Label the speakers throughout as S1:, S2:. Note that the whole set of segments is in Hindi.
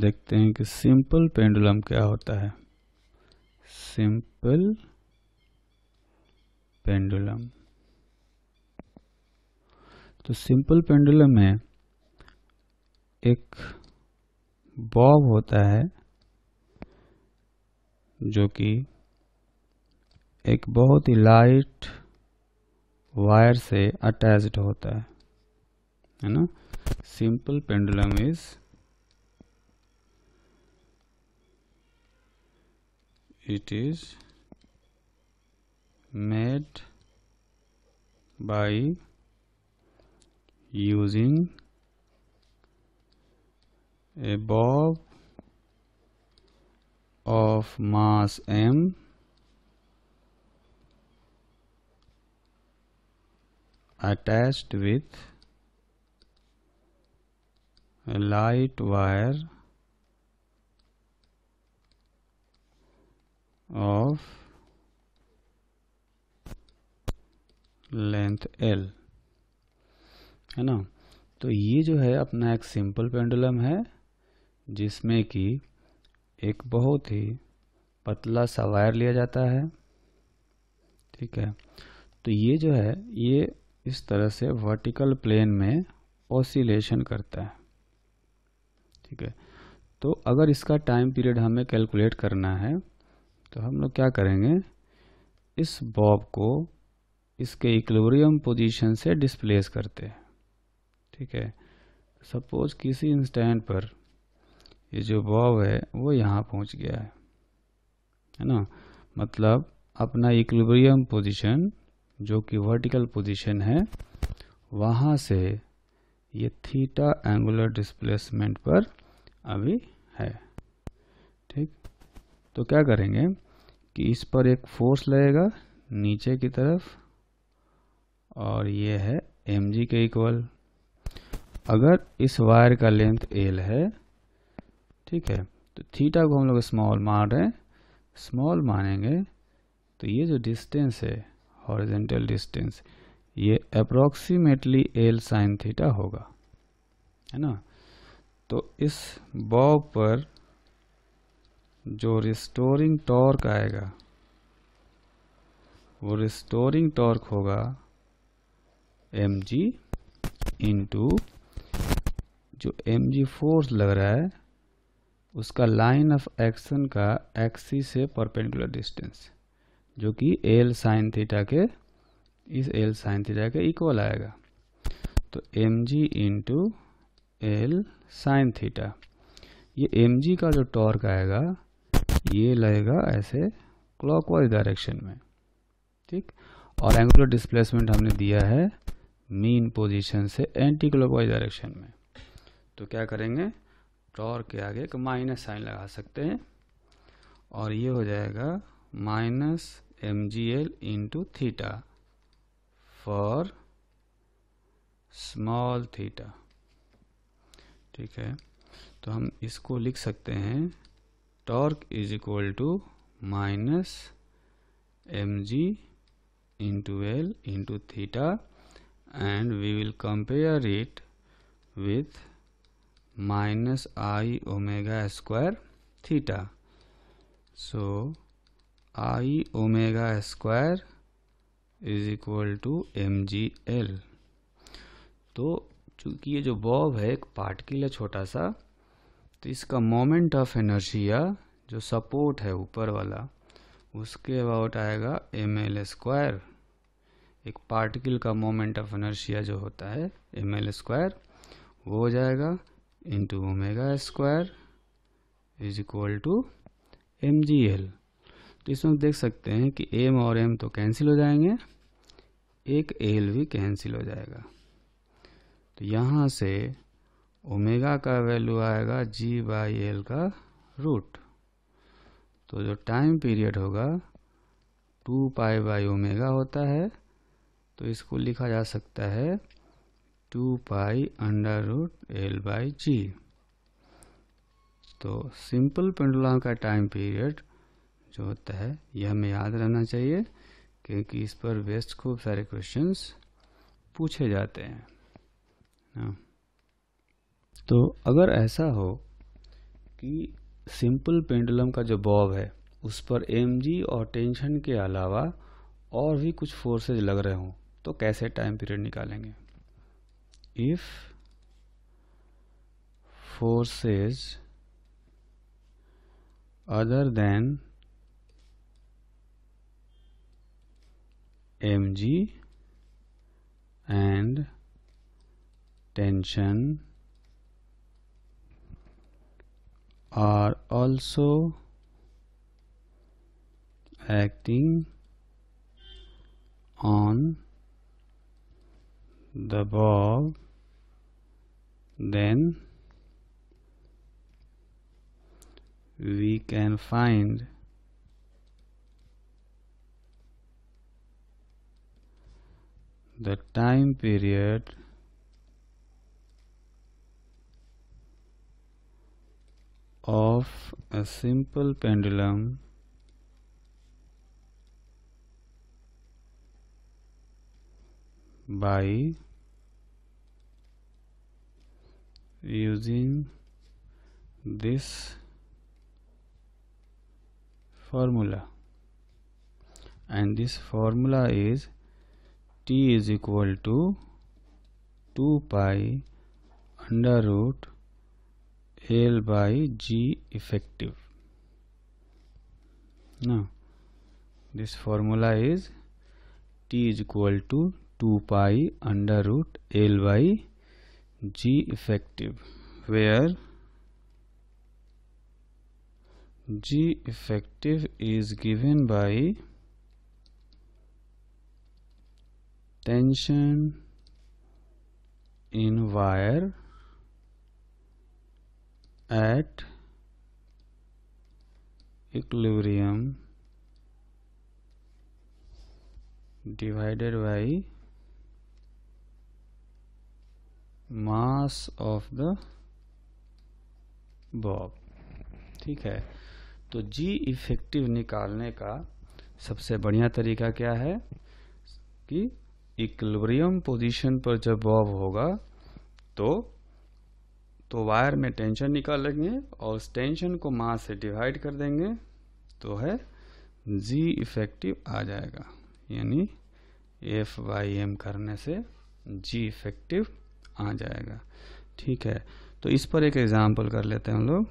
S1: देखते हैं कि सिंपल पेंडुलम क्या होता है सिंपल पेंडुलम तो सिंपल पेंडुलम में एक बॉब होता है जो कि एक बहुत ही लाइट वायर से अटैच्ड होता है है ना simple pendulum is it is made by using a bob of mass m attached with a light wire of length L है ना तो ये जो है अपना एक सिंपल पेंडुलम है जिसमें कि एक बहुत ही पतला सा वायर लिया जाता है ठीक है तो ये जो है ये इस तरह से वर्टिकल प्लेन में ऑसिलेशन करता है ठीक है तो अगर इसका टाइम पीरियड हमें कैलकुलेट करना है तो हम लोग क्या करेंगे इस बॉब को इसके इक्लोरियम पोजीशन से डिस्प्लेस करते हैं ठीक है सपोज किसी इंस्टेंट पर ये जो बॉब है वो यहाँ पहुँच गया है है ना मतलब अपना इक्लोरियम पोजीशन जो कि वर्टिकल पोजीशन है वहाँ से ये थीटा एंगुलर डिस्प्लेसमेंट पर अभी है ठीक तो क्या करेंगे कि इस पर एक फोर्स लगेगा नीचे की तरफ और ये है एम जी के इक्वल अगर इस वायर का लेंथ एल है ठीक है तो थीटा को हम लोग स्मॉल मान रहे हैं स्मॉल मानेंगे तो ये जो डिस्टेंस है हॉरिजेंटल डिस्टेंस ये अप्रोक्सीमेटली एल साइन थीटा होगा है ना तो इस बॉब पर जो रिस्टोरिंग टॉर्क आएगा वो रिस्टोरिंग टॉर्क होगा एम जी इंटू जो एम जी फोर्स लग रहा है उसका लाइन ऑफ एक्शन का एक्सी से परपेंडिकुलर डिस्टेंस जो कि एल साइन थीटा के इस एल साइन थीटा के इक्वल आएगा तो एम जी इंटू एल साइन थीटा ये एम जी का जो टॉर्क आएगा ये लगेगा ऐसे क्लॉकवाइज डायरेक्शन में ठीक और एंगुलर डिस्प्लेसमेंट हमने दिया है मीन पोजीशन से एंटी क्लॉकवाइज डायरेक्शन में तो क्या करेंगे टॉर के आगे एक माइनस साइन लगा सकते हैं और ये हो जाएगा minus M G L into theta for small theta ठीक है तो हम इसको लिख सकते हैं torque is equal to minus mg into L into theta and we will compare it with minus i omega square theta. So i omega square is equal to M G L तो चूंकि ये जो बॉब है एक पार्टिकल है छोटा सा तो इसका मोमेंट ऑफ एनर्जिया जो सपोर्ट है ऊपर वाला उसके अबाउट आएगा एम एल स्क्वायर एक पार्टिकल का मोमेंट ऑफ एनर्शिया जो होता है एम एल स्क्वायर वो हो जाएगा into omega square is equal to M G L तो इसमें देख सकते हैं कि एम और एम तो कैंसिल हो जाएंगे एक एल भी कैंसिल हो जाएगा तो यहाँ से ओमेगा का वैल्यू आएगा जी बाई एल का रूट तो जो टाइम पीरियड होगा टू पाई बाई ओमेगा होता है तो इसको लिखा जा सकता है two pi under root L by जी तो सिंपल पेंडुलम का टाइम पीरियड जो होता है यह हमें याद रहना चाहिए क्योंकि इस पर वेस्ट खूब सारे क्वेश्चंस पूछे जाते हैं ना हाँ। तो अगर ऐसा हो कि सिंपल पेंडुलम का जो बॉब है उस पर एम और टेंशन के अलावा और भी कुछ फोर्सेज लग रहे हों तो कैसे टाइम पीरियड निकालेंगे if forces other than M G and tension are also acting on the ball then we can find the time period of a simple pendulum by using this formula and this formula is t is equal to 2 pi under root L by G effective. Now, this formula is T is equal to 2 pi under root L by G effective, where G effective is given by tension in wire at equilibrium divided by mass of the bob ठीक है तो जी इफेक्टिव निकालने का सबसे बढ़िया तरीका क्या है कि इक्लिब्रियम पोजीशन पर जब बॉब होगा तो तो वायर में टेंशन निकालेंगे और उस टेंशन को मास से डिवाइड कर देंगे तो है जी इफेक्टिव आ जाएगा यानी एफ वाई एम करने से जी इफेक्टिव आ जाएगा ठीक है तो इस पर एक एग्जाम्पल कर लेते हैं हम लोग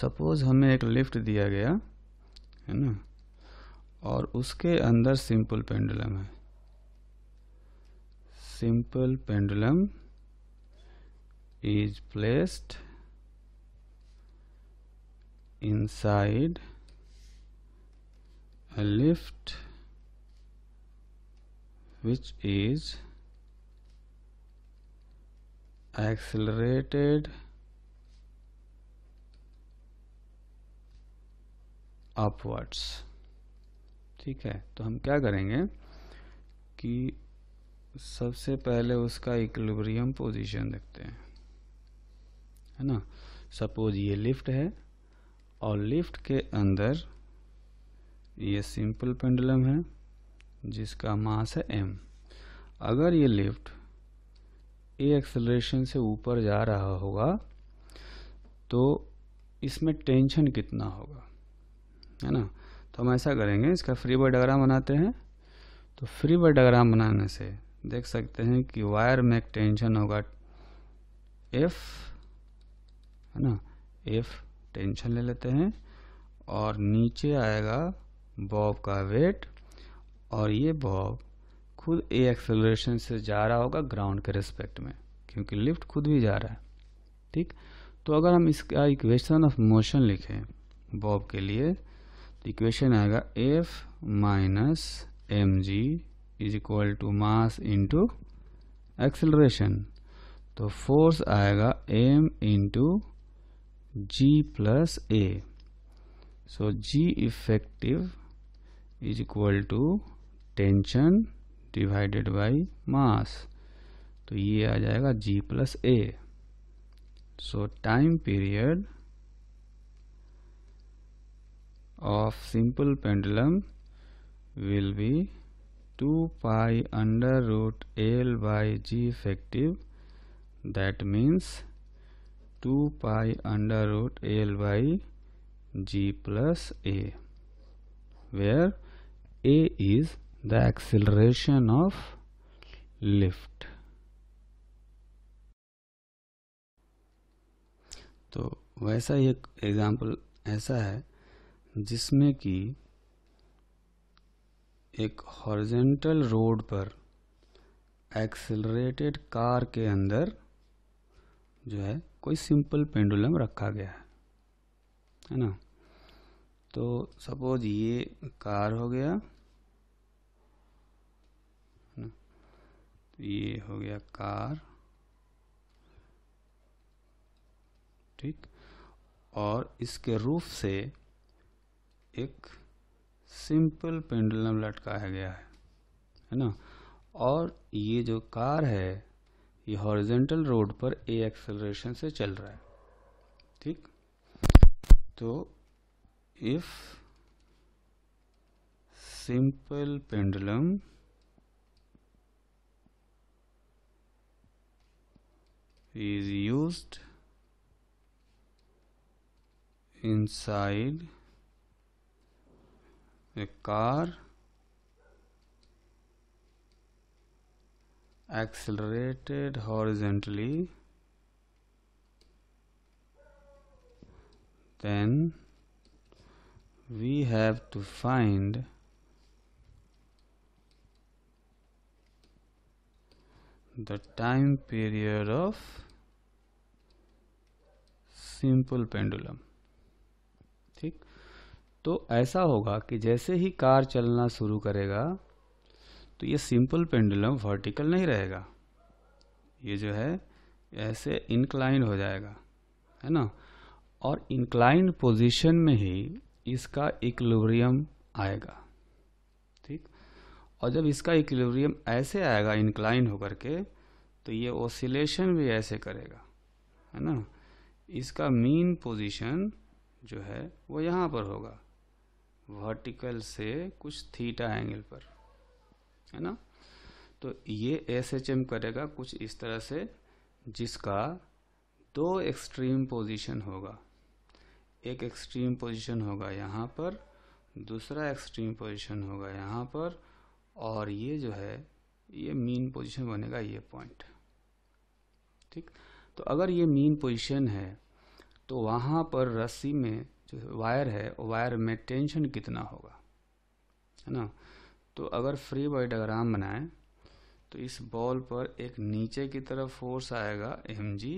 S1: सपोज हमें एक लिफ्ट दिया गया है ना और उसके अंदर सिंपल पेंडुलम है simple pendulum is placed inside a lift which is accelerated upwards ठीक है तो हम क्या करेंगे कि सबसे पहले उसका इक्लिब्रियम पोजीशन देखते हैं है ना सपोज ये लिफ्ट है और लिफ्ट के अंदर ये सिंपल पेंडुलम है जिसका मास है एम अगर ये लिफ्ट ए एक्सलेशन से ऊपर जा रहा होगा तो इसमें टेंशन कितना होगा है ना तो हम ऐसा करेंगे इसका फ्री बर्ड डायग्राम बनाते हैं तो फ्री बर्ड डायग्राम बनाने से देख सकते हैं कि वायर में एक टेंशन होगा एफ़ है ना एफ टेंशन ले लेते हैं और नीचे आएगा बॉब का वेट और ये बॉब खुद ए एक्सेलरेशन से जा रहा होगा ग्राउंड के रिस्पेक्ट में क्योंकि लिफ्ट खुद भी जा रहा है ठीक तो अगर हम इसका इक्वेशन ऑफ मोशन लिखें बॉब के लिए तो इक्वेशन आएगा F minus M G is equal to mass into acceleration तो फोर्स आएगा M into G plus A. So G effective is equal to tension divided by mass तो ये आ जाएगा G plus A so time period of simple pendulum will be 2 pi under root L by G effective that means two pi under root L by G plus A where A is the acceleration of lift तो वैसा ही एक एग्जाम्पल ऐसा है जिसमें कि एक हॉरिजेंटल रोड पर एक्सेलरेटेड कार के अंदर जो है कोई सिंपल पेंडुलम रखा गया है है ना तो सपोज ये कार हो गया तो ये हो गया कार ठीक और इसके रूफ से एक सिंपल पेंडुलम लटकाया गया है है ना और ये जो कार है ये हॉरिजेंटल रोड पर ए एक्सेलरेशन से चल रहा है ठीक तो if simple pendulum is used inside a car accelerated horizontally then we have to find the time period of simple pendulum ठीक तो ऐसा होगा कि जैसे ही कार चलना शुरू करेगा तो ये सिंपल पेंडुलम वर्टिकल नहीं रहेगा ये जो है ऐसे इंक्लाइन हो जाएगा है ना और इंक्लाइन पोजीशन में ही इसका इक्लोरियम आएगा ठीक और जब इसका इक्लोरियम ऐसे आएगा इंक्लाइन होकर के तो ये ओसिलेशन भी ऐसे करेगा है ना इसका मीन पोजीशन जो है वो यहाँ पर होगा वर्टिकल से कुछ थीटा एंगल पर है ना तो ये एस एच एम करेगा कुछ इस तरह से जिसका दो एक्सट्रीम पोजीशन होगा एक एक्सट्रीम पोजीशन होगा यहाँ पर दूसरा एक्सट्रीम पोजीशन होगा यहाँ पर और ये जो है ये मीन पोजीशन बनेगा ये पॉइंट ठीक तो अगर ये मीन पोजीशन है तो वहाँ पर रस्सी में जो वायर है वायर में टेंशन कितना होगा है ना तो अगर फ्री बॉडी डायग्राम बनाएं तो इस बॉल पर एक नीचे की तरफ फोर्स आएगा एम जी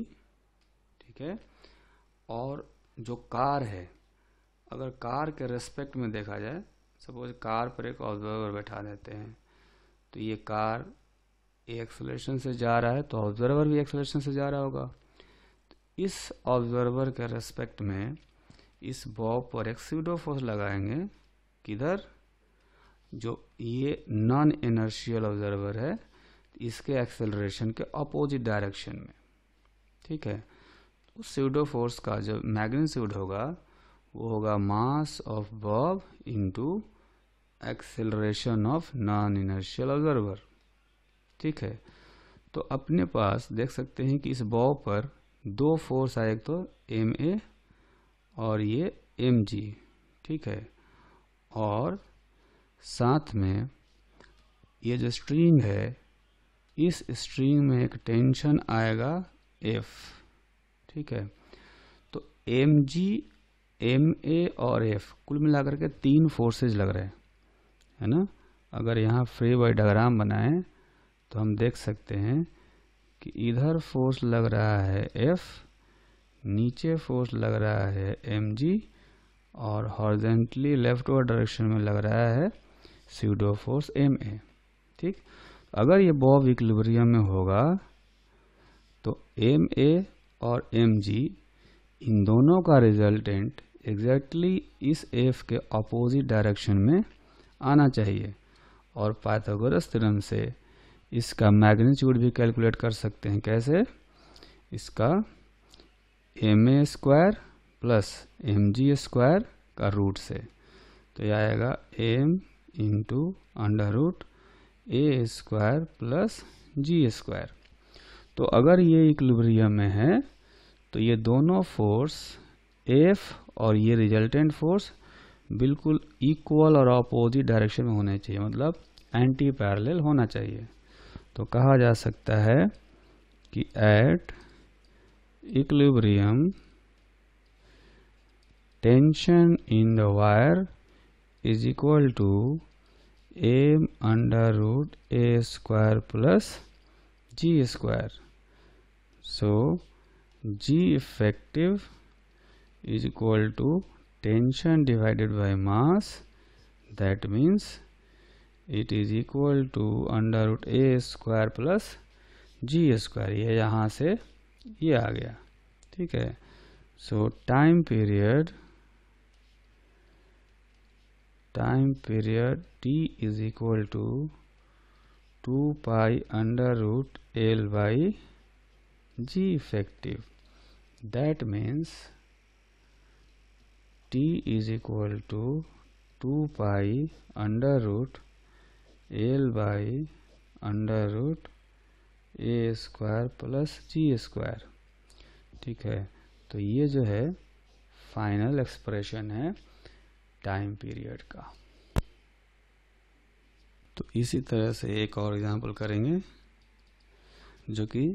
S1: ठीक है और जो कार है अगर कार के रेस्पेक्ट में देखा जाए सपोज कार पर एक ऑब्जर्वर बैठा देते हैं तो ये कार एक्सलेशन से जा रहा है तो ऑब्जर्वर भी एक्सलेशन से जा रहा होगा तो इस ऑब्जर्वर के रेस्पेक्ट में इस बॉब पर एक सीडो फोर्स लगाएंगे किधर जो ये नॉन इनर्शियल ऑब्जर्वर है इसके एक्सेलरेशन के अपोजिट डायरेक्शन में ठीक है तो सीडो फोर्स का जो मैग्नीट्यूड होगा वो होगा mass of bob into acceleration of non inertial observer ठीक है तो अपने पास देख सकते हैं कि इस बॉब पर दो फोर्स आए एक तो एम ए और ये एम जी ठीक है और साथ में ये जो स्ट्रिंग है इस स्ट्रिंग में एक टेंशन आएगा एफ ठीक है तो एम जी एम ए और एफ कुल मिलाकर के तीन फोर्सेज लग रहे हैं है ना अगर यहाँ फ्री बॉय डायग्राम बनाएं तो हम देख सकते हैं कि इधर फोर्स लग रहा है एफ नीचे फोर्स लग रहा है एम जी और हॉर्जेंटली लेफ्ट वर्ड डायरेक्शन में लग रहा है सीडो फोर्स एम ए ठीक अगर ये बॉब इक्लिब्रियम में होगा तो एम ए और एम जी इन दोनों का रिजल्टेंट एग्जैक्टली exactly इस एफ के अपोजिट डायरेक्शन में आना चाहिए और पाइथागोरस थ्योरम से इसका मैग्नीट्यूड भी कैलकुलेट कर सकते हैं कैसे इसका M A square plus M G square का रूट से तो यह आएगा M into under root A square plus G square तो अगर ये इक्लिब्रियम में है तो ये दोनों फोर्स एफ और ये रिजल्टेंट फोर्स बिल्कुल इक्वल और अपोजिट डायरेक्शन में होने चाहिए मतलब एंटी पैरेलल होना चाहिए तो कहा जा सकता है कि at equilibrium tension in the wire is equal to M under root A square plus G square so G effective is equal to tension divided by mass that means it is equal to under root A square plus G square ये यहाँ से ये आ गया ठीक है so time period time period t is equal to 2 pi under root l by g effective that means t is equal to 2 pi under root l by under root a square plus g square ठीक है तो ये जो है फाइनल एक्सप्रेशन है टाइम पीरियड का तो इसी तरह से एक और एग्जांपल करेंगे जो कि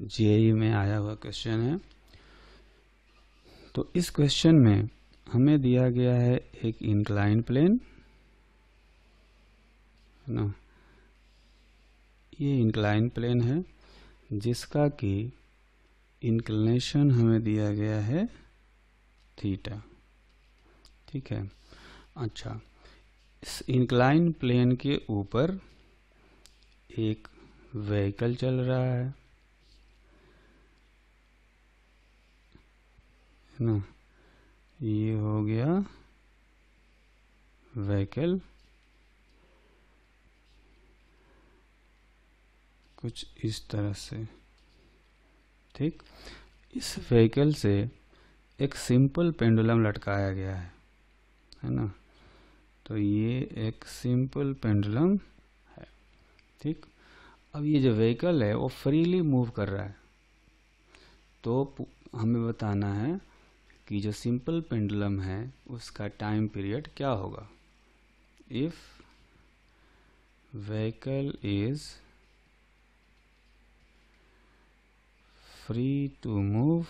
S1: जेई e में आया हुआ क्वेश्चन है तो इस क्वेश्चन में हमें दिया गया है एक इंक्लाइन प्लेन है ना ये इंक्लाइन प्लेन है जिसका कि इंक्लिनेशन हमें दिया गया है थीटा ठीक है अच्छा इस इंक्लाइन प्लेन के ऊपर एक व्हीकल चल रहा है ना ये हो गया व्हीकल कुछ इस तरह से ठीक इस व्हीकल से एक सिंपल पेंडुलम लटकाया गया है है ना तो ये एक सिंपल पेंडुलम है ठीक अब ये जो व्हीकल है वो फ्रीली मूव कर रहा है तो हमें बताना है कि जो सिंपल पेंडुलम है उसका टाइम पीरियड क्या होगा if vehicle is free to move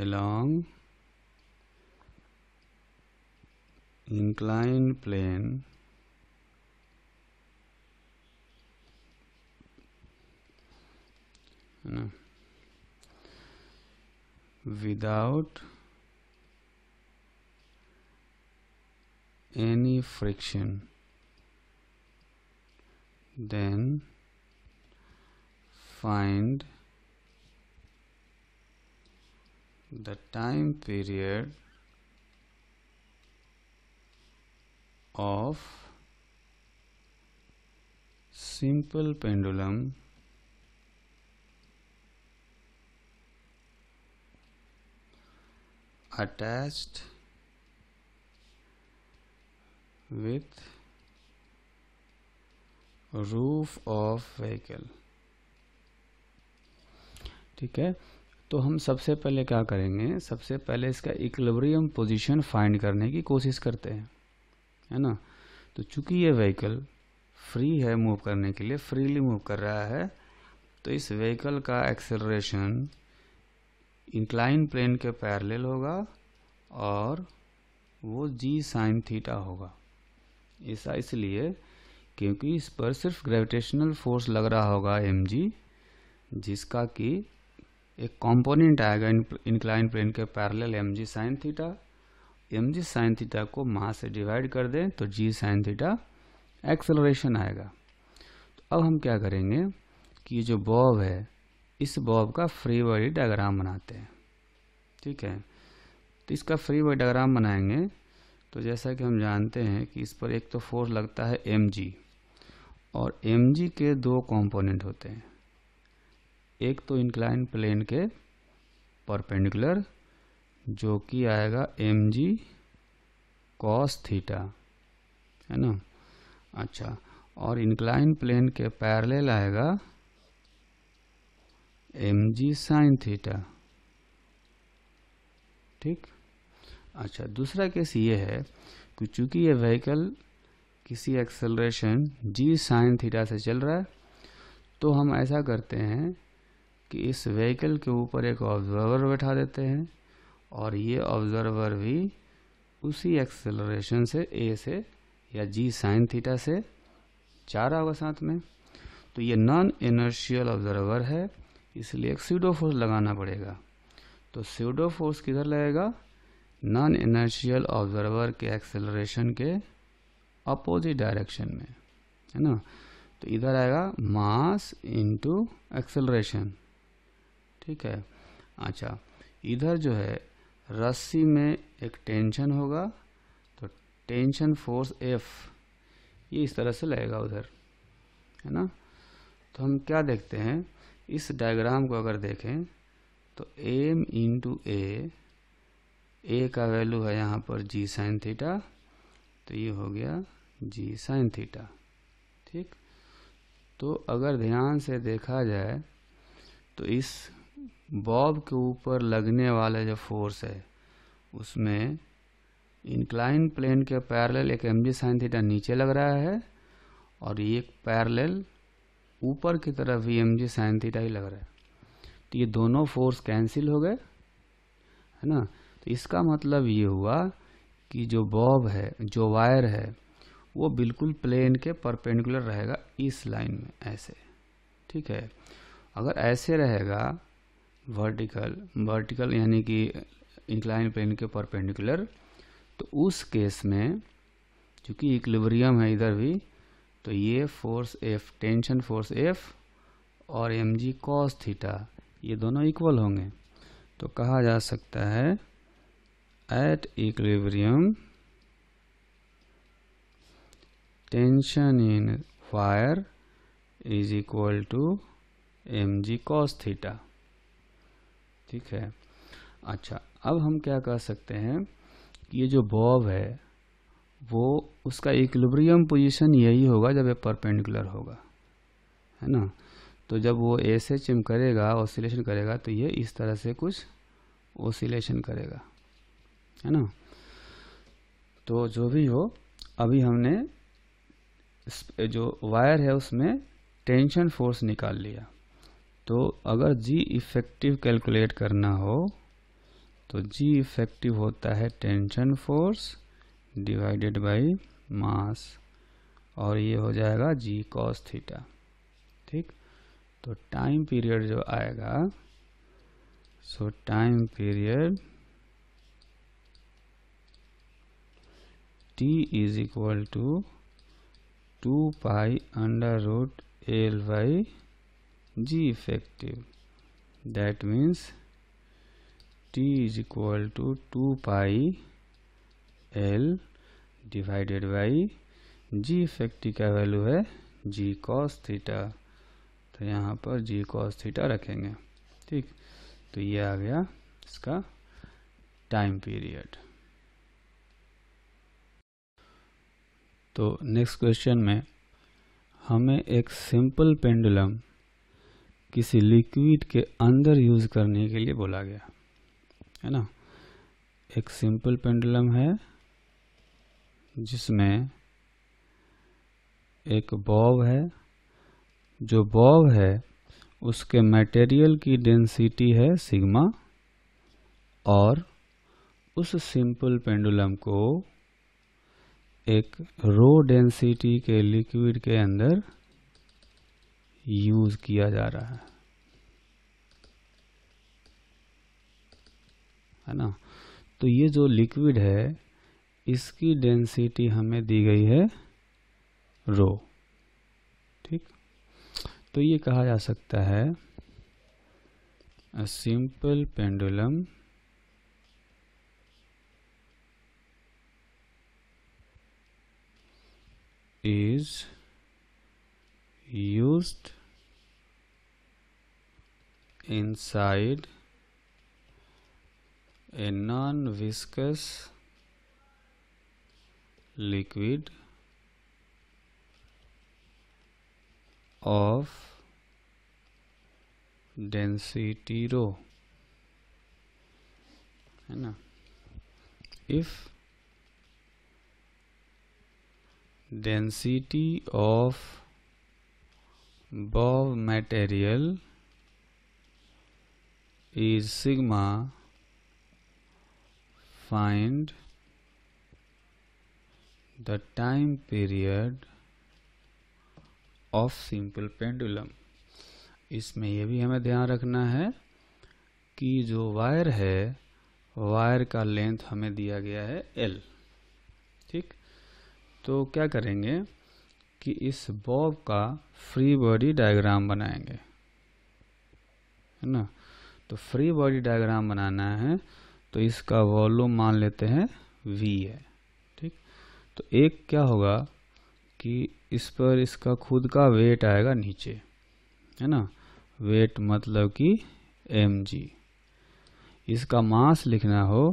S1: along inclined plane no, without any friction then find the time period of simple pendulum attached with roof of vehicle ठीक है तो हम सबसे पहले क्या करेंगे सबसे पहले इसका इक्लेबरियम पोजीशन फाइंड करने की कोशिश करते हैं है ना तो चूंकि ये व्हीकल फ्री है मूव करने के लिए फ्रीली मूव कर रहा है तो इस व्हीकल का एक्सेलरेशन इंक्लाइन प्लेन के पैरेलल होगा और वो जी साइन थीटा होगा ऐसा इसलिए क्योंकि इस पर सिर्फ ग्रेविटेशनल फोर्स लग रहा होगा एम जिसका कि एक कंपोनेंट आएगा इंक्लाइन प्लेन के parallel m g sine theta m g sine theta को मास से डिवाइड कर दें तो जी साइन थीटा एक्सेलरेशन आएगा तो अब हम क्या करेंगे कि जो बॉब है इस बॉब का फ्री बॉडी डायग्राम बनाते हैं ठीक है तो इसका फ्री बॉडी डायग्राम बनाएंगे तो जैसा कि हम जानते हैं कि इस पर एक तो फोर्स लगता है एम और एम के दो कॉम्पोनेंट होते हैं एक तो इंक्लाइन प्लेन के परपेंडिकुलर जो कि आएगा एम जी कॉस थीटा है ना अच्छा और इंक्लाइन प्लेन के पैरेलल आएगा एम जी साइन थीटा ठीक अच्छा दूसरा केस ये है कि चूंकि ये व्हीकल किसी एक्सेलरेशन जी साइन थीटा से चल रहा है तो हम ऐसा करते हैं कि इस व्हीकल के ऊपर एक ऑब्जर्वर बैठा देते हैं और ये ऑब्जर्वर भी उसी एक्सेलरेशन से ए से या जी साइन थीटा से जा रहा होगा साथ में तो ये नॉन इनर्शियल ऑब्जर्वर है इसलिए एक सीडो फोर्स लगाना पड़ेगा तो सीडो फोर्स किधर लगेगा नॉन इनर्शियल ऑब्जर्वर के एक्सेलरेशन के अपोजिट डायरेक्शन में है ना तो इधर आएगा मास इनटू एक्सेलरेशन ठीक है अच्छा इधर जो है रस्सी में एक टेंशन होगा तो टेंशन फोर्स एफ ये इस तरह से लगेगा उधर है ना तो हम क्या देखते हैं इस डायग्राम को अगर देखें तो एम इंटू ए ए का वैल्यू है यहाँ पर जी साइन थीटा तो ये हो गया जी साइन थीटा ठीक तो अगर ध्यान से देखा जाए तो इस बॉब के ऊपर लगने वाला जो फोर्स है उसमें इंक्लाइन प्लेन के पैरेलल एक एम जी साइन थीटा नीचे लग रहा है और एक पैरेलल ऊपर की तरफ भी एम जी साइन थीटा ही लग रहा है तो ये दोनों फोर्स कैंसिल हो गए है ना तो इसका मतलब ये हुआ कि जो बॉब है जो वायर है वो बिल्कुल प्लेन के परपेंडिकुलर रहेगा इस लाइन में ऐसे ठीक है अगर ऐसे रहेगा वर्टिकल वर्टिकल यानी कि इंक्लाइन प्लेन के परपेंडिकुलर तो उस केस में चूँकि इक्लिब्रियम है इधर भी तो ये force f tension force F और एम जी कॉस थीटा ये दोनों इक्वल होंगे तो कहा जा सकता है at equilibrium tension in fire is equal to M g cos theta ठीक है अच्छा अब हम क्या कह सकते हैं कि ये जो बॉब है वो उसका इक्लिब्रियम पोजीशन यही होगा जब ये परपेंडिकुलर होगा है ना तो जब वो ऐसे चिम करेगा ऑसिलेशन करेगा तो ये इस तरह से कुछ ओसिलेशन करेगा है ना तो जो भी हो अभी हमने जो वायर है उसमें टेंशन फोर्स निकाल लिया तो अगर जी इफेक्टिव कैलकुलेट करना हो तो जी इफेक्टिव होता है tension force divided by mass और ये हो जाएगा जी कॉस थीटा ठीक तो टाइम पीरियड जो आएगा so time period t is equal to two pi under root L by g effective that means t is equal to 2 pi l divided by g effective का वैल्यू है g cos theta तो यहाँ पर g cos theta रखेंगे ठीक तो ये आ गया इसका टाइम पीरियड तो नेक्स्ट क्वेश्चन में हमें एक सिंपल पेंडुलम किसी लिक्विड के अंदर यूज करने के लिए बोला गया है ना एक सिंपल पेंडुलम है जिसमें एक बॉब है जो बॉब है उसके मटेरियल की डेंसिटी है सिग्मा और उस सिंपल पेंडुलम को एक रो डेंसिटी के लिक्विड के अंदर यूज़ किया जा रहा है है ना तो ये जो लिक्विड है इसकी डेंसिटी हमें दी गई है रो ठीक तो ये कहा जा सकता है a simple pendulum is used inside a non-viscous liquid of density rho if density of Bob material is sigma find the time period of simple pendulum इसमें यह भी हमें ध्यान रखना है कि जो वायर है वायर का लेंथ हमें दिया गया है एल ठीक तो क्या करेंगे कि इस बॉब का फ्री बॉडी डायग्राम बनाएंगे है ना तो फ्री बॉडी डायग्राम बनाना है तो इसका वॉल्यूम मान लेते हैं वी है ठीक तो एक क्या होगा कि इस पर इसका खुद का वेट आएगा नीचे है ना वेट मतलब कि एम इसका मास लिखना हो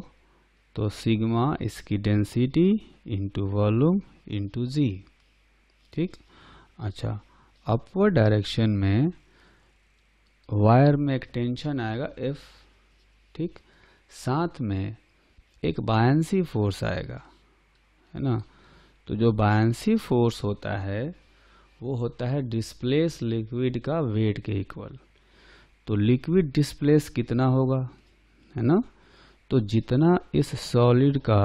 S1: तो सिग्मा इसकी density into volume into g ठीक अच्छा अपवर्ड डायरेक्शन में वायर में एक टेंशन आएगा एफ ठीक साथ में एक बायंसी फोर्स आएगा है ना तो जो बायसी फोर्स होता है वो होता है डिस्प्लेस लिक्विड का वेट के इक्वल तो लिक्विड डिस्प्लेस कितना होगा है ना तो जितना इस सॉलिड का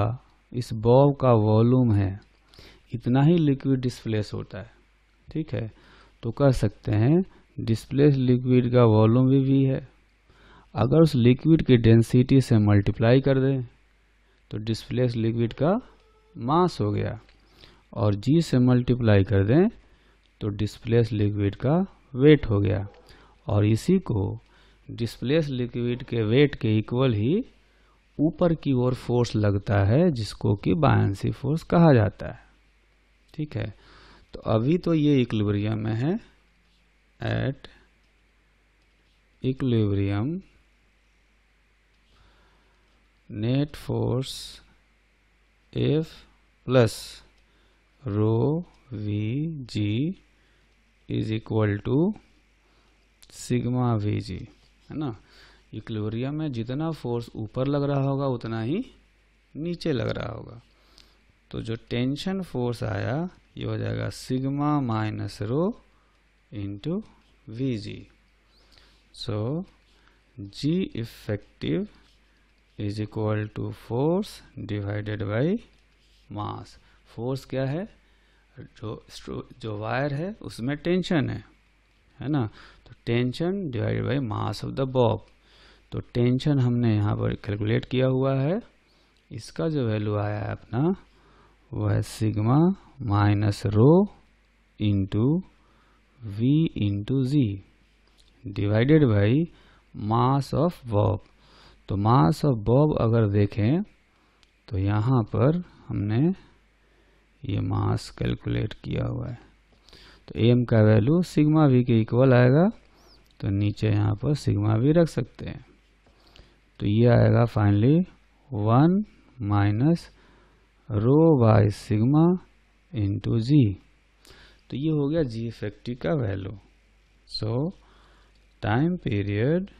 S1: इस बॉब का वॉल्यूम है इतना ही लिक्विड डिस्प्लेस होता है ठीक है तो कह सकते हैं डिस्प्लेस लिक्विड का वॉल्यूम भी वी है अगर उस लिक्विड की डेंसिटी से मल्टीप्लाई कर दें तो डिस्प्लेस लिक्विड का मास हो गया और जी से मल्टीप्लाई कर दें तो डिस्प्लेस लिक्विड का वेट हो गया और इसी को डिस्प्लेस लिक्विड के वेट के इक्वल ही ऊपर की ओर फोर्स लगता है जिसको कि बायसी फोर्स कहा जाता है ठीक है तो अभी तो ये इक्लिब्रियम में है at equilibrium net force F plus rho Vg is equal to sigma g है ना इक्लोरिया में जितना फोर्स ऊपर लग रहा होगा उतना ही नीचे लग रहा होगा तो जो टेंशन फोर्स आया ये हो जाएगा sigma minus rho into Vg. So, G effective is equal to force divided by mass. Force क्या है जो जो वायर है उसमें टेंशन है है ना तो tension divided by mass of the bob तो टेंशन हमने यहाँ पर कैलकुलेट किया हुआ है इसका जो वैल्यू आया है अपना वह sigma minus rho into v into g divided by mass of bob तो मास ऑफ बॉब अगर देखें तो यहाँ पर हमने ये मास कैलकुलेट किया हुआ है तो एम का वैल्यू सिग्मा वी के इक्वल आएगा तो नीचे यहाँ पर सिग्मा भी रख सकते हैं तो ये आएगा finally one minus rho by sigma into g तो ये हो गया जी इफेक्टिव का value so time period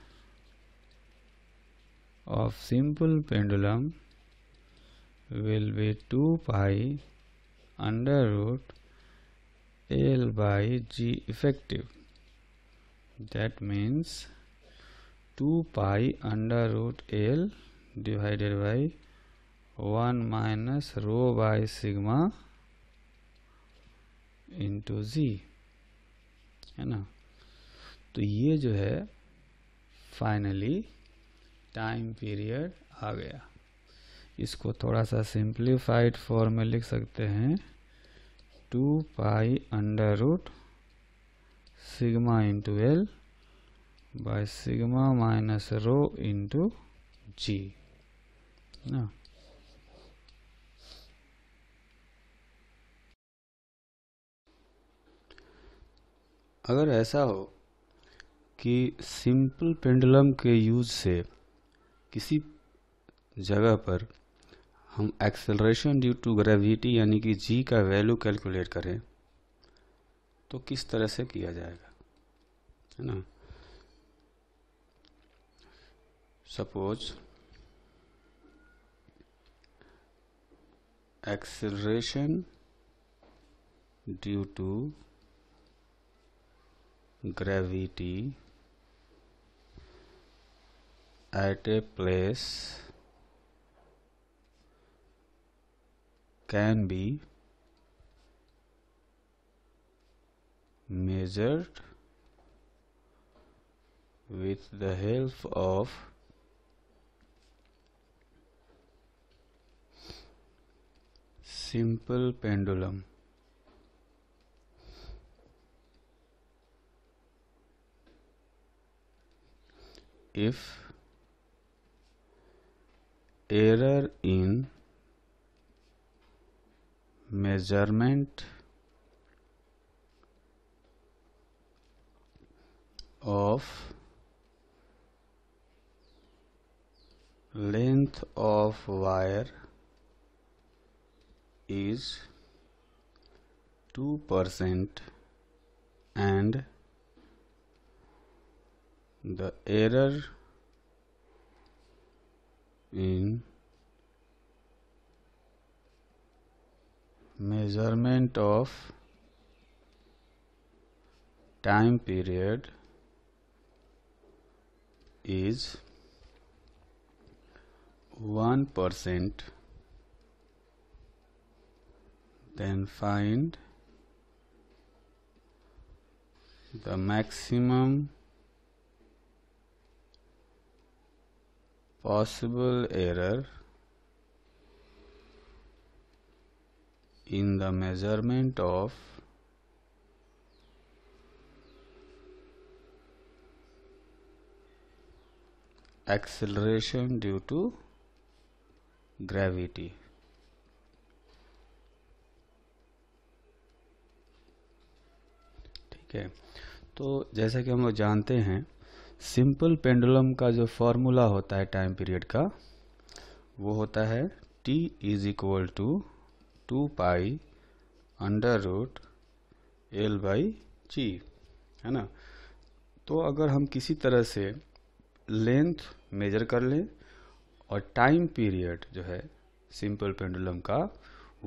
S1: of simple pendulum will be two pi under root L by g effective that means two pi under root l divided by one minus rho by sigma into g है ना तो ये जो है फाइनली टाइम पीरियड आ गया इसको थोड़ा सा सिंप्लीफाइड फॉर्म में लिख सकते हैं two pi under root sigma into l by sigma minus rho into g ना अगर ऐसा हो कि सिंपल पेंडुलम के यूज से किसी जगह पर हम एक्सेलरेशन ड्यू टू ग्रेविटी यानी कि जी का वैल्यू कैलकुलेट करें तो किस तरह से किया जाएगा है ना suppose acceleration due to gravity at a place can be measured with the help of simple pendulum if error in measurement of length of wire is 2% and the error in measurement of time period is 1 percent then find the maximum possible error in the measurement of acceleration due to gravity ठीक है तो जैसा कि हम लोग जानते हैं सिंपल पेंडुलम का जो फॉर्मूला होता है टाइम पीरियड का वो होता है t is equal to two pi under root L by g है ना तो अगर हम किसी तरह से लेंथ मेजर कर लें और टाइम पीरियड जो है सिंपल पेंडुलम का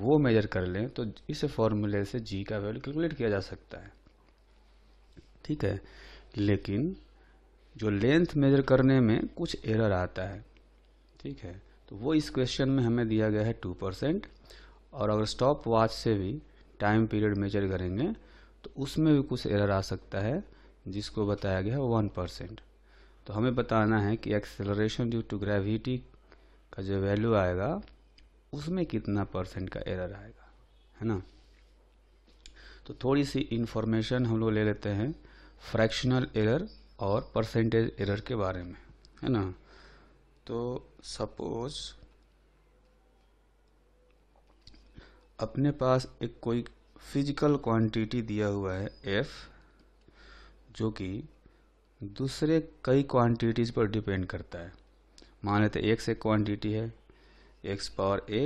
S1: वो मेजर कर लें तो इस फॉर्मूले से जी का वैल्यू कैलकुलेट किया जा सकता है ठीक है लेकिन जो लेंथ मेजर करने में कुछ एरर आता है ठीक है तो वो इस क्वेश्चन में हमें दिया गया है टू परसेंट और अगर स्टॉप वॉच से भी टाइम पीरियड मेजर करेंगे तो उसमें भी कुछ एरर आ सकता है जिसको बताया गया है वन परसेंट तो हमें बताना है कि एक्सेलरेशन ड्यू टू ग्रेविटी का जो वैल्यू आएगा उसमें कितना परसेंट का एरर आएगा है ना तो थोड़ी सी इन्फॉर्मेशन हम लोग ले लेते हैं फ्रैक्शनल एरर और परसेंटेज एरर के बारे में है ना तो सपोज अपने पास एक कोई फिजिकल क्वांटिटी दिया हुआ है एफ जो कि दूसरे कई क्वांटिटीज़ पर डिपेंड करता है मान लेते एक्स एक क्वांटिटी है x power a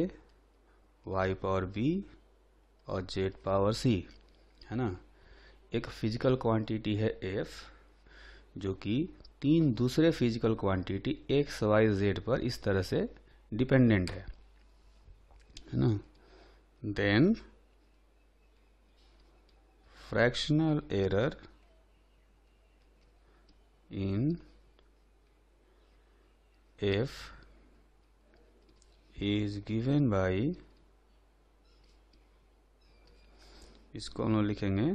S1: y power b और जेड पावर सी है ना एक फिजिकल क्वांटिटी है एफ़ जो कि तीन दूसरे physical quantity x y z पर इस तरह से डिपेंडेंट है है ना then fractional error in f is given by इसको हम लोग लिखेंगे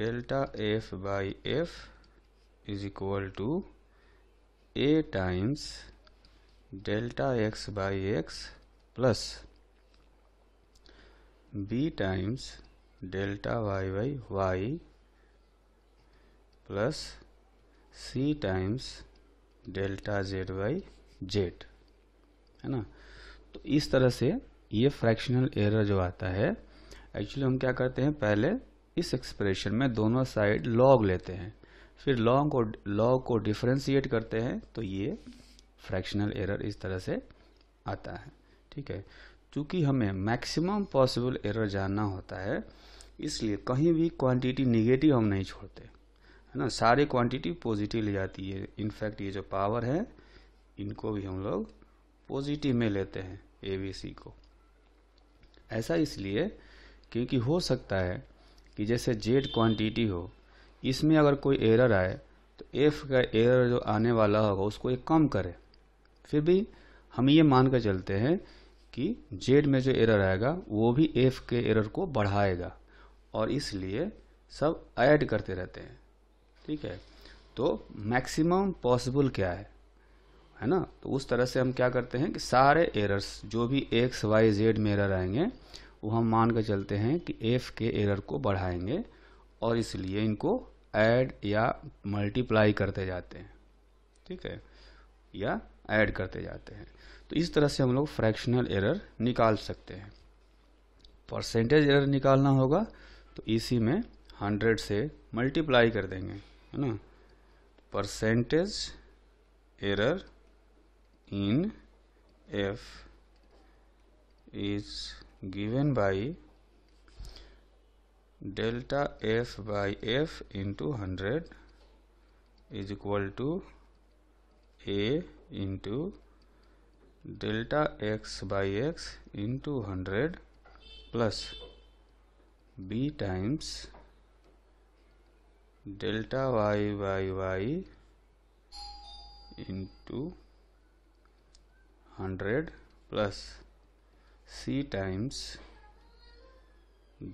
S1: delta f by f is equal to a times delta x by x plus b times delta y by y plus c times delta z by z है ना तो इस तरह से ये फ्रैक्शनल एरर जो आता है एक्चुअली हम क्या करते हैं पहले इस एक्सप्रेशन में दोनों साइड लॉग लेते हैं फिर लॉन्ग और लॉ को डिफ्रेंशिएट करते हैं तो ये फ्रैक्शनल एरर इस तरह से आता है ठीक है चूँकि हमें मैक्सिमम पॉसिबल एरर जानना होता है इसलिए कहीं भी क्वांटिटी निगेटिव हम नहीं छोड़ते है ना सारी क्वांटिटी पॉजिटिव ले जाती है इनफैक्ट ये जो पावर है इनको भी हम लोग पॉजिटिव में लेते हैं ए बी सी को ऐसा इसलिए क्योंकि हो सकता है कि जैसे जेड क्वांटिटी हो इसमें अगर कोई एरर आए तो एफ़ का एरर जो आने वाला होगा उसको एक कम करे फिर भी हम ये मान कर चलते हैं कि जेड में जो एरर आएगा वो भी एफ़ के एरर को बढ़ाएगा और इसलिए सब ऐड करते रहते हैं ठीक है तो मैक्सिमम पॉसिबल क्या है है ना तो उस तरह से हम क्या करते हैं कि सारे एरर्स जो भी एक्स वाई जेड में एरर आएंगे वो हम मान कर चलते हैं कि एफ़ के एरर को बढ़ाएंगे और इसलिए इनको ऐड या मल्टीप्लाई करते जाते हैं ठीक है या ऐड करते जाते हैं तो इस तरह से हम लोग फ्रैक्शनल एरर निकाल सकते हैं परसेंटेज एरर निकालना होगा तो इसी में हंड्रेड से मल्टीप्लाई कर देंगे है ना percentage error in f is given by delta f by f into 100 is equal to a into delta x by x into 100 plus b times delta y by y into 100 plus c times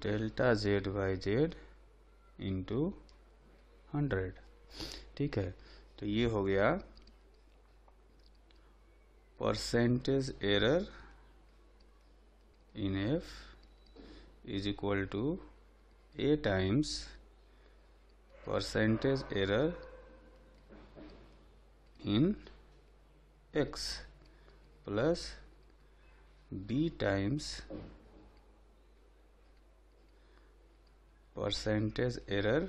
S1: delta z by z into hundred ठीक है तो ये हो गया percentage error in f is equal to a times percentage error in x plus b times percentage error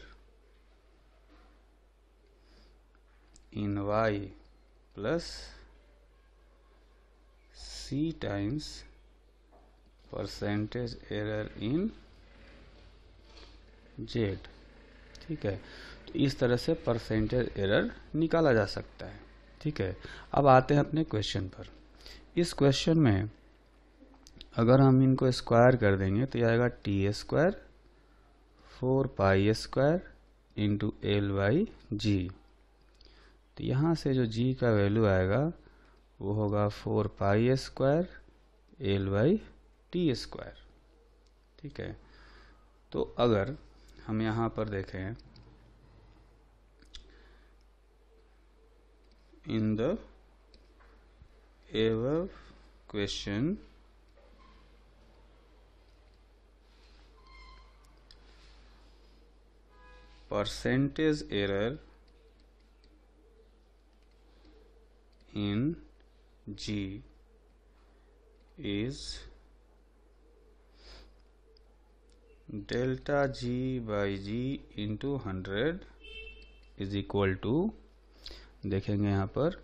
S1: in y plus c times percentage error in z ठीक है तो इस तरह से परसेंटेज एरर निकाला जा सकता है ठीक है अब आते हैं अपने क्वेश्चन पर इस क्वेश्चन में अगर हम इनको स्क्वायर कर देंगे तो यह आएगा t square four pi square into l by जी तो यहाँ से जो जी का वैल्यू आएगा वो होगा four pi square l by t square ठीक है तो अगर हम यहाँ पर देखें in the above question percentage error in g is delta g by g into hundred is equal to देखेंगे यहाँ पर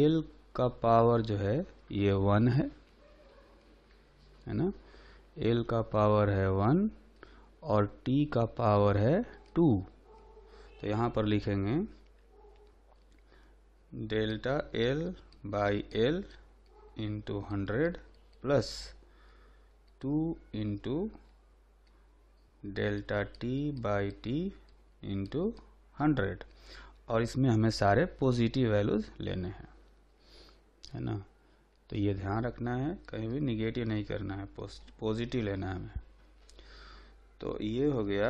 S1: एल का पावर जो है ये वन है है ना एल का पावर है वन और t का पावर है टू तो यहाँ पर लिखेंगे delta l by l into hundred plus two into delta t by t into hundred और इसमें हमें सारे पॉजिटिव वैल्यूज़ लेने हैं है ना तो ये ध्यान रखना है कहीं भी निगेटिव नहीं करना है पॉजिटिव लेना है हमें तो ये हो गया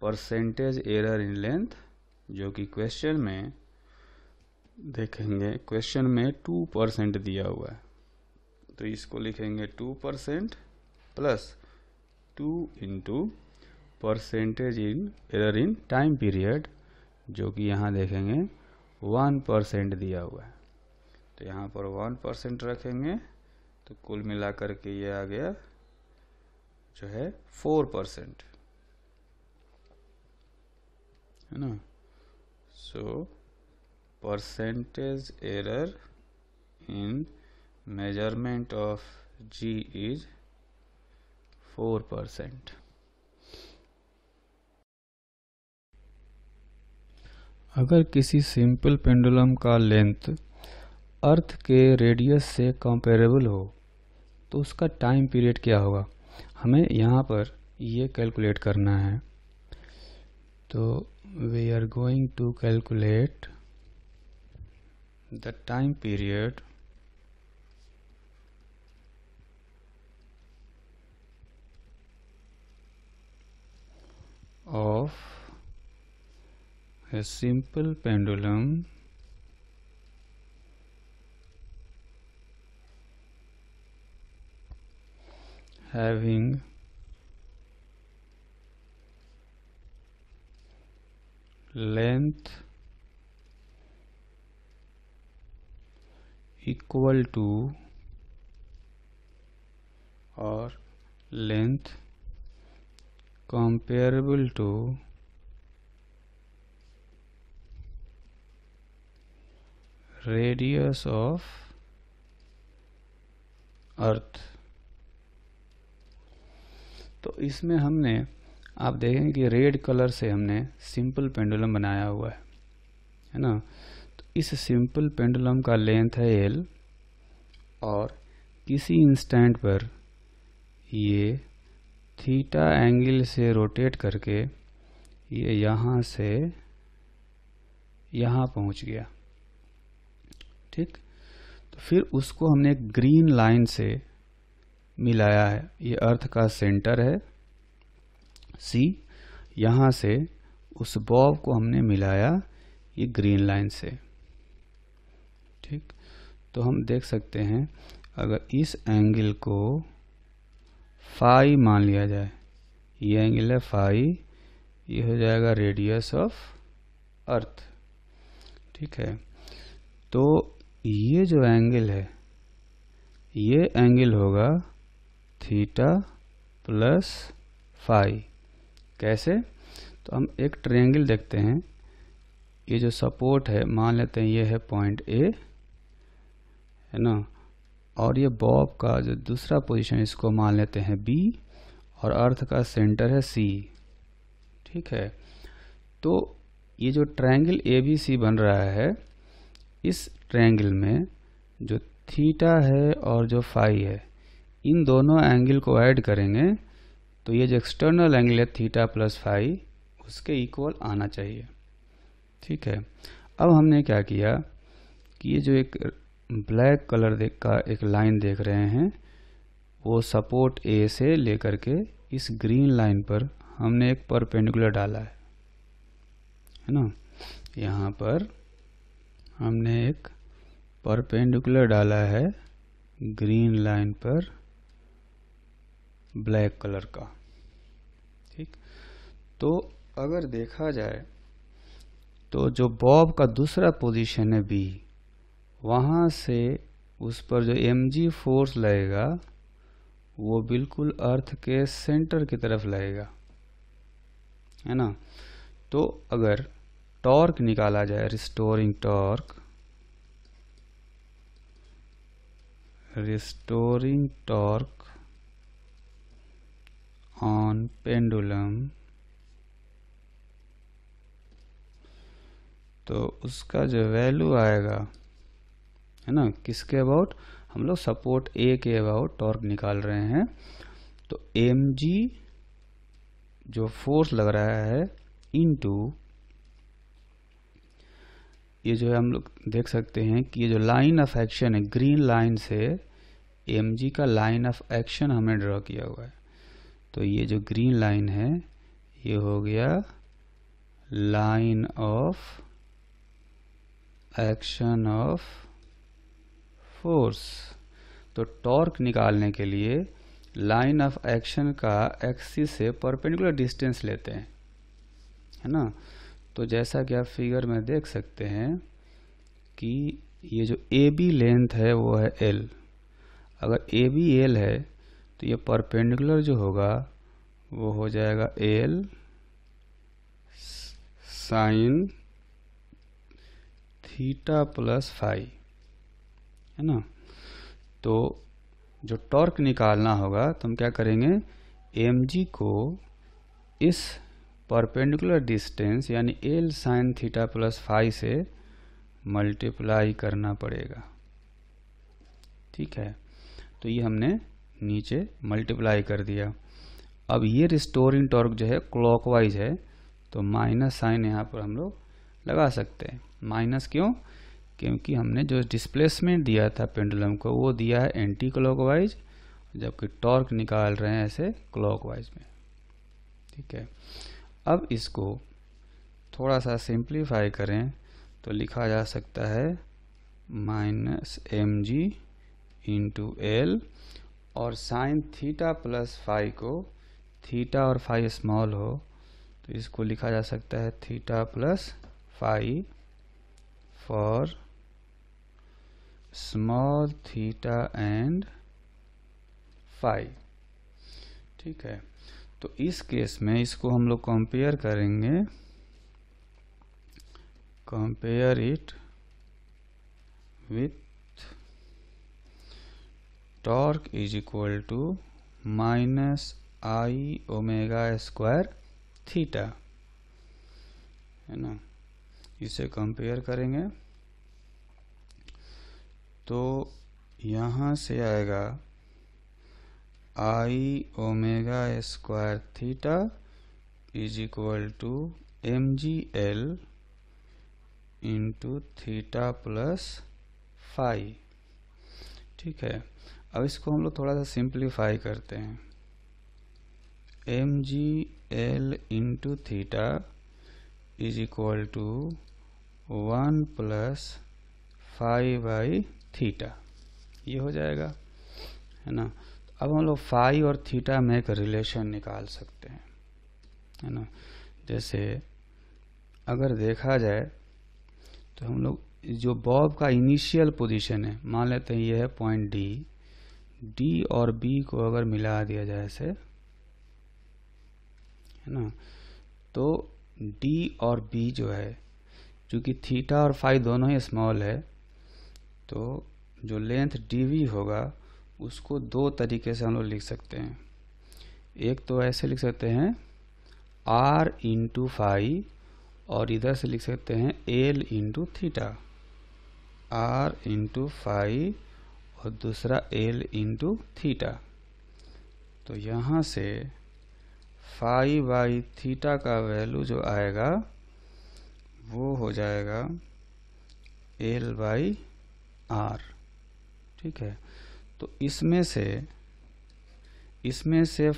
S1: परसेंटेज एरर इन लेंथ जो कि क्वेश्चन में देखेंगे क्वेश्चन में टू परसेंट दिया हुआ है तो इसको लिखेंगे two percent plus two into percentage in error in time period जो कि यहाँ देखेंगे वन परसेंट दिया हुआ है तो यहाँ पर वन परसेंट रखेंगे तो कुल मिलाकर के ये आ गया जो है फोर परसेंट है ना so percentage error in measurement of g is four percent अगर किसी सिंपल पेंडुलम का लेंथ अर्थ के रेडियस से कंपेरेबल हो तो उसका टाइम पीरियड क्या होगा हमें यहाँ पर ये कैलकुलेट करना है तो we are going to calculate the time period of a simple pendulum having length equal to or length comparable to radius of earth तो इसमें हमने आप देखेंगे कि रेड कलर से हमने सिंपल पेंडुलम बनाया हुआ है है ना तो इस सिंपल पेंडुलम का लेंथ है एल और किसी इंस्टेंट पर ये थीटा एंगल से रोटेट करके ये यहाँ से यहाँ पहुँच गया ठीक तो फिर उसको हमने ग्रीन लाइन से मिलाया है ये अर्थ का सेंटर है सी यहाँ से उस बॉब को हमने मिलाया ये ग्रीन लाइन से ठीक तो हम देख सकते हैं अगर इस एंगल को फाई मान लिया जाए ये एंगल है फाई ये हो जाएगा रेडियस ऑफ अर्थ ठीक है तो ये जो एंगल है ये एंगल होगा थीटा प्लस फाई कैसे तो हम एक ट्रेंगल देखते हैं ये जो सपोर्ट है मान लेते हैं ये है पॉइंट ए है ना और ये बॉब का जो दूसरा पोजीशन इसको मान लेते हैं बी और अर्थ का सेंटर है सी ठीक है तो ये जो ट्रायंगल ए बी सी बन रहा है इस ट्रायंगल में जो थीटा है और जो फाई है इन दोनों एंगल को ऐड करेंगे तो ये जो एक्सटर्नल एंगल है थीटा प्लस फाइव उसके इक्वल आना चाहिए ठीक है अब हमने क्या किया कि ये जो एक ब्लैक कलर देख का एक लाइन देख रहे हैं वो सपोर्ट ए से लेकर के इस ग्रीन लाइन पर हमने एक परपेंडिकुलर डाला है है ना यहाँ पर हमने एक परपेंडिकुलर डाला है ग्रीन लाइन पर ब्लैक कलर का ठीक तो अगर देखा जाए तो जो बॉब का दूसरा पोजीशन है बी वहाँ से उस पर जो एम जी फोर्स लगेगा वो बिल्कुल अर्थ के सेंटर की तरफ लगेगा है ना तो अगर टॉर्क निकाला जाए restoring torque restoring torque on pendulum तो उसका जो वैल्यू आएगा है ना किसके अबाउट हम लोग सपोर्ट ए के अबाउट टॉर्क निकाल रहे हैं तो एम जी जो फोर्स लग रहा है इनटू ये जो है हम लोग देख सकते हैं कि ये जो लाइन ऑफ एक्शन है ग्रीन लाइन से एम जी का लाइन ऑफ एक्शन हमने ड्रॉ किया हुआ है तो ये जो ग्रीन लाइन है ये हो गया line of action of force तो टॉर्क निकालने के लिए लाइन ऑफ एक्शन का एक्सिस से परपेंडिकुलर डिस्टेंस लेते हैं है ना तो जैसा कि आप फिगर में देख सकते हैं कि ये जो ए बी लेंथ है वो है एल अगर ए बी एल है तो ये परपेंडिकुलर जो होगा वो हो जाएगा l sine theta plus five है ना तो जो टॉर्क निकालना होगा तो हम क्या करेंगे एम को इस परपेंडिकुलर डिस्टेंस यानी l sine theta plus five से मल्टीप्लाई करना पड़ेगा ठीक है तो ये हमने नीचे मल्टीप्लाई कर दिया अब ये रिस्टोरिंग टॉर्क जो है क्लॉकवाइज है तो माइनस साइन यहाँ पर हम लोग लगा सकते हैं माइनस क्यों क्योंकि हमने जो डिस्प्लेसमेंट दिया था पेंडुलम को वो दिया है एंटी क्लॉकवाइज जबकि टॉर्क निकाल रहे हैं ऐसे क्लॉकवाइज में ठीक है अब इसको थोड़ा सा सिंप्लीफाई करें तो लिखा जा सकता है minus M G into l और साइन थीटा प्लस फाई को थीटा और फाई स्मॉल हो तो इसको लिखा जा सकता है theta plus phi for small theta and phi ठीक है तो इस केस में इसको हम लोग कंपेयर करेंगे compare it with torque is equal to minus I omega square theta है ना इसे कंपेयर करेंगे तो यहाँ से आएगा I omega square theta is equal to M G L into theta plus five ठीक है अब इसको हम लोग थोड़ा सा सिंप्लीफाई करते हैं m G L into theta is equal to one plus five by theta ये हो जाएगा है ना तो अब हम लोग फाइव और थीटा में एक रिलेशन निकाल सकते हैं है ना जैसे अगर देखा जाए तो हम लोग जो बॉब का इनिशियल पोजीशन है मान लेते हैं ये है पॉइंट डी डी और बी को अगर मिला दिया जाए ऐसे है ना तो डी और बी जो है चूँकि थीटा और फाइव दोनों ही स्मॉल है तो जो लेंथ डी वी होगा उसको दो तरीके से हम लोग लिख सकते हैं एक तो ऐसे लिख सकते हैं आर इंटू फाइव और इधर से लिख सकते हैं l into theta r into five और दूसरा एल इंटू थीटा तो यहाँ से फाइव बाई थीटा का वैल्यू जो आएगा वो हो जाएगा एल बाई आर ठीक है तो इसमें से इसमें से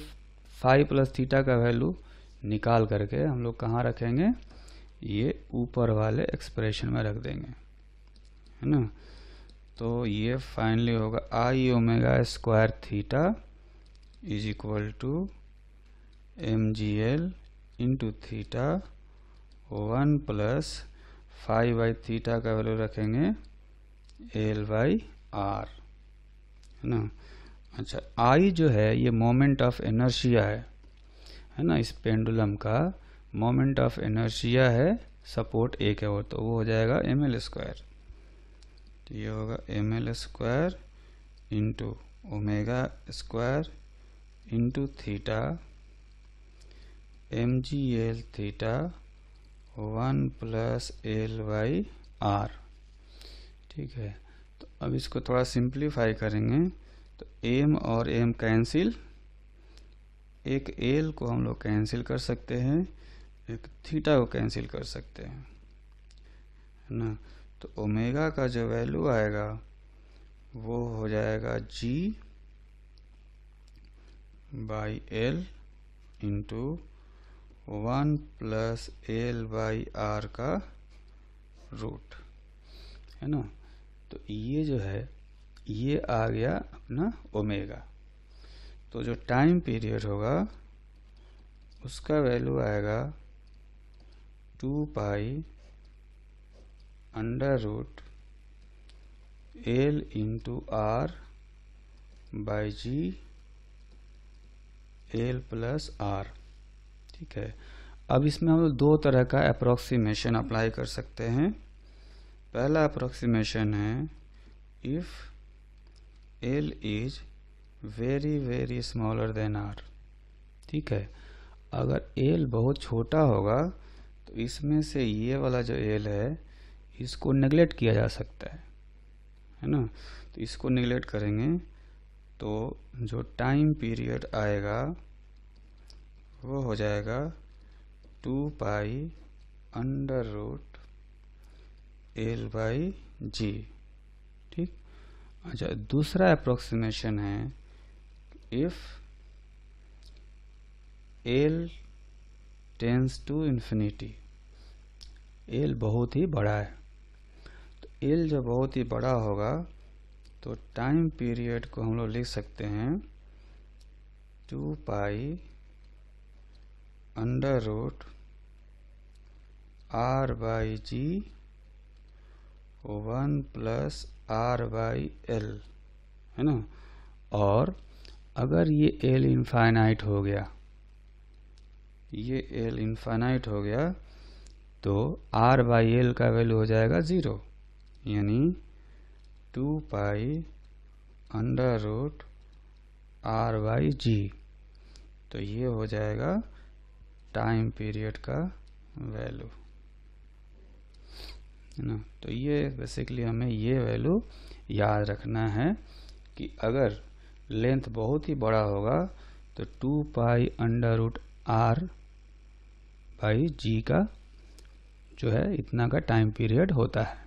S1: फाइव प्लस थीटा का वैल्यू निकाल करके हम लोग कहाँ रखेंगे ये ऊपर वाले एक्सप्रेशन में रख देंगे है ना तो ये फाइनली होगा I omega square theta is equal to M G L into theta one plus five by theta का वैल्यू रखेंगे एल बाई आर है ना अच्छा आई जो है ये मोमेंट ऑफ एनर्शिया है है ना इस पेंडुलम का मोमेंट ऑफ एनर्शिया है सपोर्ट एक के और तो वो हो जाएगा एम एल स्क्वायर तो ये होगा m L square into omega square into theta m जी l theta one plus l y r ठीक है तो अब इसको थोड़ा सिंप्लीफाई करेंगे तो एम और एम कैंसिल एक एल को हम लोग कैंसिल कर सकते हैं एक थीटा को कैंसिल कर सकते हैं है ना तो ओमेगा का जो वैल्यू आएगा वो हो जाएगा g by l into one plus l by r का रूट है ना तो ये जो है ये आ गया अपना ओमेगा तो जो टाइम पीरियड होगा उसका वैल्यू आएगा two pi under root l into r by g l plus r ठीक है अब इसमें हम दो तरह का अप्रोक्सीमेशन अप्लाई कर सकते हैं पहला अप्रोक्सीमेशन है if l is very very smaller than r ठीक है अगर एल बहुत छोटा होगा तो इसमें से ये वाला जो एल है इसको नेगलेक्ट किया जा सकता है है ना तो इसको नेगलेक्ट करेंगे तो जो टाइम पीरियड आएगा वो हो जाएगा two pi under root L by g ठीक अच्छा दूसरा अप्रोक्सीमेशन है if l tends to infinity l बहुत ही बड़ा है एल जब बहुत ही बड़ा होगा तो टाइम पीरियड को हम लोग लिख सकते हैं two pi under root are by g one plus r by l है ना और अगर ये एल इन्फाइनाइट हो गया ये एल इन्फाइनाइट हो गया तो आर बाई एल का वैल्यू हो जाएगा ज़ीरो यानी two pi under root are by जी तो ये हो जाएगा टाइम पीरियड का वैल्यू है ना तो ये बेसिकली हमें ये वैल्यू याद रखना है कि अगर लेंथ बहुत ही बड़ा होगा तो two pi under root are by G का जो है इतना का टाइम पीरियड होता है